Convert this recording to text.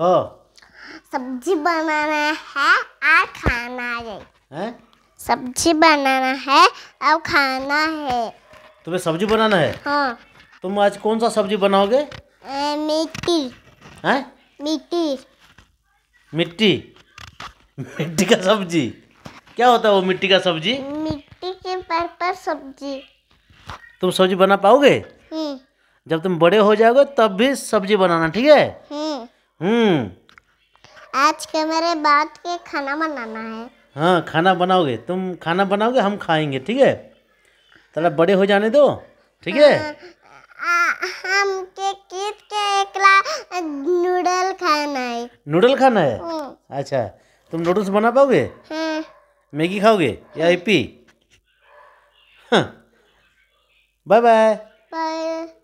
हाँ। सब्जी बनाना है और खाना है सब्जी बनाना है और खाना है तुम्हें सब्जी बनाना है हाँ तुम आज कौन सा सब्जी बनाओगे मिट्टी मिट्टी मिट्टी मिट्टी का सब्जी क्या होता है वो मिट्टी का सब्जी मिट्टी के पर पर सब्जी तुम सब्जी बना पाओगे हम्म। जब तुम बड़े हो जाओगे तब भी सब्जी बनाना ठीक है हम्म। हम्म आज के मेरे बात के खाना बनाना है हाँ खाना बनाओगे तुम खाना बनाओगे हम खाएंगे ठीक है तला बड़े हो जाने दो ठीक है हम के कीट के एकला नूडल खाना है नूडल खाना है हम्म। अच्छा तुम नूडल्स बना पाओगे हाँ। मैगी खाओगे या इपी हाँ बाय बाय बाय